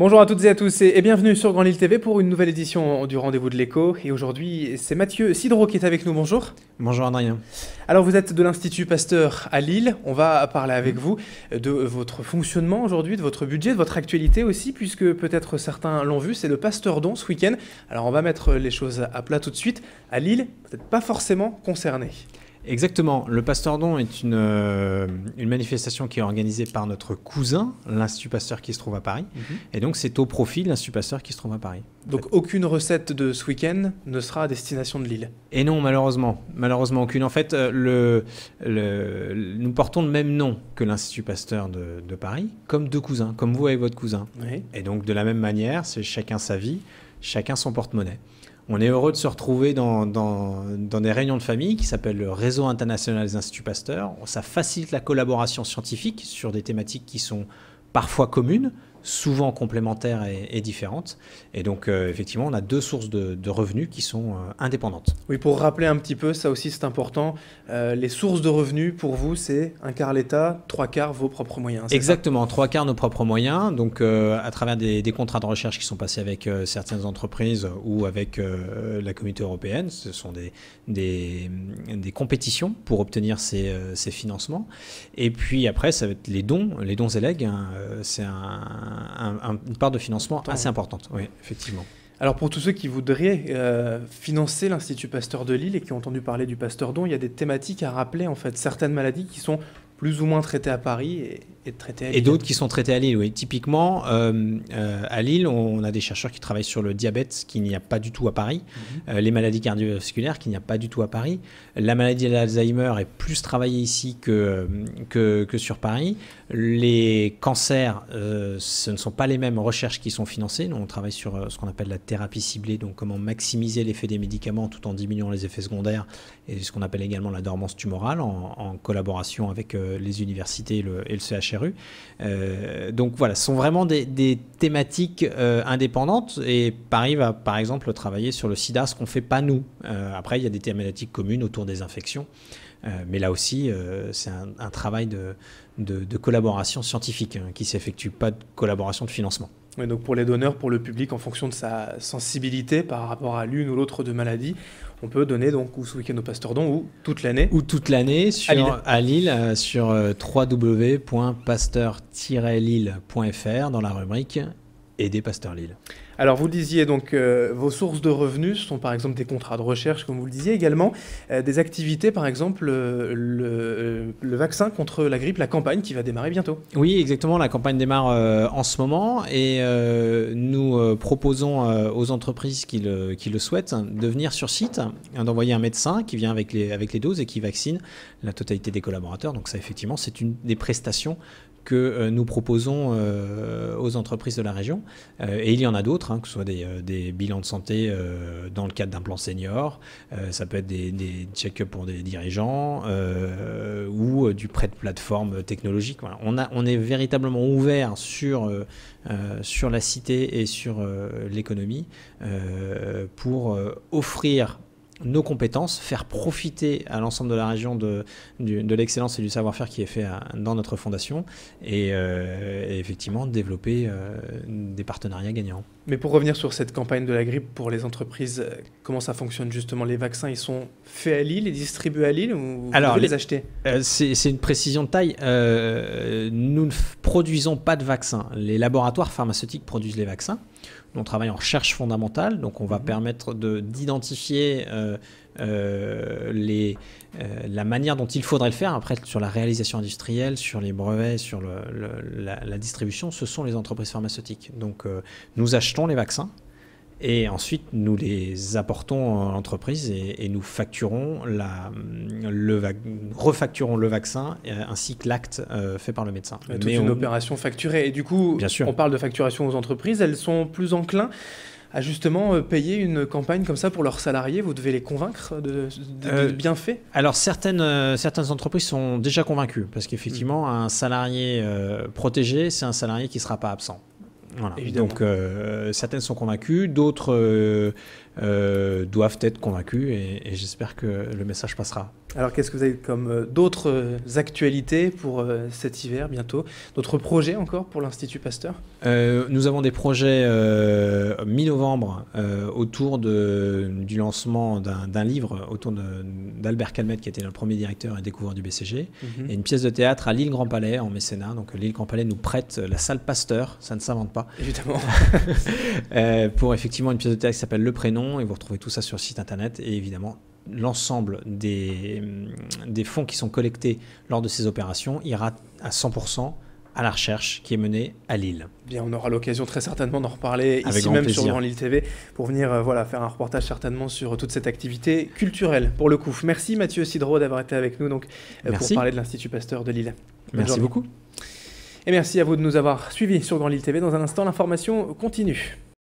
Bonjour à toutes et à tous et bienvenue sur Grand Lille TV pour une nouvelle édition du Rendez-vous de l'écho. Et aujourd'hui, c'est Mathieu Sidro qui est avec nous. Bonjour. Bonjour Adrien. Alors, vous êtes de l'Institut Pasteur à Lille. On va parler avec mm. vous de votre fonctionnement aujourd'hui, de votre budget, de votre actualité aussi, puisque peut-être certains l'ont vu, c'est le Pasteur Don ce week-end. Alors, on va mettre les choses à plat tout de suite. À Lille, vous n'êtes pas forcément concerné. Exactement. Le Pasteur Don est euh, une, manifestation qui est organisée par notre cousin, l'Institut Pasteur qui se trouve à Paris. Mhm. Et donc, c'est au profit de l'Institut Pasteur qui se trouve à Paris. Donc, aucune recette de ce week-end ne sera à destination de Lille Et non, malheureusement. Malheureusement, aucune. En fait, euh, le, nous portons le même nom que l'Institut Pasteur de, Paris, comme deux cousins, comme vous et votre cousin. Et donc, de la même manière, c'est chacun sa vie, chacun son porte-monnaie. On est heureux de se retrouver dans, des réunions de famille qui s'appellent le Réseau international des instituts Pasteur. Ça facilite la collaboration scientifique sur des thématiques qui sont parfois communes, souvent complémentaires et, différentes. Et donc, euh, effectivement, on a deux sources de, revenus qui sont euh, indépendantes. Oui, pour rappeler un petit peu, ça aussi c'est important, euh, les sources de revenus, pour vous, c'est un quart l'État, trois quarts vos propres moyens. Exactement, trois quarts nos propres moyens, donc à travers des, contrats de recherche qui sont passés avec certaines entreprises ou avec la communauté européenne. Ce sont des, compétitions pour obtenir ces, financements. Et puis après, ça va être les dons, les dons et legs. Hein. c'est un une part de financement assez importante. Oui, effectivement. Alors pour tous ceux qui voudraient euh, financer l'Institut Pasteur de Lille et qui ont entendu parler du Pasteur Don, il y a des thématiques à rappeler en fait. Certaines maladies qui sont plus ou moins traités à Paris et, traités à Lille. Et d'autres qui sont traités à Lille, oui. Typiquement, euh, euh, à Lille, on a des chercheurs qui travaillent sur le diabète ce qui n'y a pas du tout à Paris, mhm. euh, les maladies cardiovasculaires qui n'y a pas du tout à Paris. La maladie d'Alzheimer est plus travaillée ici que, que, sur Paris. Les cancers, ce ne sont pas les mêmes recherches qui sont financées. Nous, on travaille sur ce qu'on appelle la thérapie ciblée, donc comment maximiser l'effet des médicaments tout en diminuant les effets secondaires, et ce qu'on appelle également la dormance tumorale, en, en collaboration avec les universités et le, CHRU. Euh, donc voilà, ce sont vraiment des, thématiques euh, indépendantes et Paris va par exemple travailler sur le sida, ce qu'on ne fait pas nous. Euh, après, il y a des thématiques communes autour des infections. mais là aussi, c'est un, travail de, collaboration scientifique qui hein, qui s'effectue, pas de collaboration de financement donc pour les donneurs, pour le public, en fonction de sa sensibilité par rapport à l'une ou l'autre de maladies, on peut donner donc ou ce week-end au Don ou toute l'année. Ou toute l'année à Lille, euh, sur euh, www.pasteur-lille.fr dans la rubrique Aider Pasteur Lille. Alors vous disiez, donc euh, vos sources de revenus sont par exemple des contrats de recherche, comme vous le disiez également, euh, des activités, par exemple euh, le, vaccin contre la grippe, la campagne qui va démarrer bientôt. Oui, exactement, la campagne démarre en ce moment et nous proposons aux entreprises qui le, qui le, souhaitent de venir sur site, hein, d'envoyer un médecin qui vient avec les, avec les doses et qui vaccine la totalité des collaborateurs. Donc ça effectivement, c'est une des prestations que nous proposons aux entreprises de la région. et il y en a d'autres Hein, que ce soit des, euh, bilans de santé euh, dans le cadre d'un plan senior, euh, ça peut être des, check-up pour des dirigeants ou du prêt de plateforme technologique. On, a, on est véritablement ouvert sur, sur la cité et sur l'économie pour offrir nos compétences, faire profiter à l'ensemble de la région de, de, l'excellence et du savoir-faire qui est fait dans notre fondation et, effectivement développer des partenariats gagnants. Mais pour revenir sur cette campagne de la grippe pour les entreprises, euh, comment ça fonctionne justement Les vaccins, ils sont faits à Lille et distribués à Lille ou vous Alors, pouvez les, acheter Alors euh, C'est une précision de taille. Euh, nous ne produisons pas de vaccins. Les laboratoires pharmaceutiques produisent les vaccins. On travaille en recherche fondamentale, donc on va mmh. permettre permettre d'identifier euh, les, euh, la manière dont il faudrait le faire, après sur la réalisation industrielle, sur les brevets, sur la, distribution, ce sont les entreprises pharmaceutiques. Donc euh, nous achetons les vaccins et ensuite nous les apportons à l'entreprise et, nous facturons la, le refacturons le vaccin ainsi que l'acte fait par le médecin. une opération facturée. Et du coup, on parle de facturation aux entreprises, elles sont plus enclins à justement euh, payer une campagne comme ça pour leurs salariés Vous devez les convaincre de, euh, bienfaits Alors certaines, euh, certaines entreprises sont déjà convaincues parce qu'effectivement mm. un salarié protégé, c'est un salarié qui ne sera pas absent. Voilà. Donc certaines sont convaincues, d'autres euh, doivent être convaincus et, j'espère que le message passera. Alors qu'est-ce que vous avez comme euh, d'autres euh, actualités pour cet hiver bientôt D'autres projets encore pour l'Institut Pasteur Nous avons des projets mi-novembre autour de, du lancement d'un livre autour d'Albert Calmette qui était le premier directeur et découvreur du BCG mhm. et une pièce de théâtre à l'île Grand Palais en mécénat. Donc l'île Grand Palais nous prête la salle Pasteur, ça ne s'invente pas. Évidemment. pour effectivement une pièce de théâtre qui s'appelle Le Prénom et vous retrouvez tout ça sur le site internet et évidemment l'ensemble des, mm, des fonds qui sont collectés lors de ces opérations ira à 100% à la recherche qui est menée à Lille. Bien, on aura l'occasion très certainement d'en reparler ici même sur Grand Lille TV pour venir euh, voilà, faire un reportage certainement sur toute cette activité culturelle pour le coup. Merci Mathieu Sidro d'avoir été avec nous donc, euh, pour parler de l'Institut Pasteur de Lille. merci beaucoup. Et merci à vous de nous avoir suivis sur Grand Lille TV. Dans un instant, l'information continue.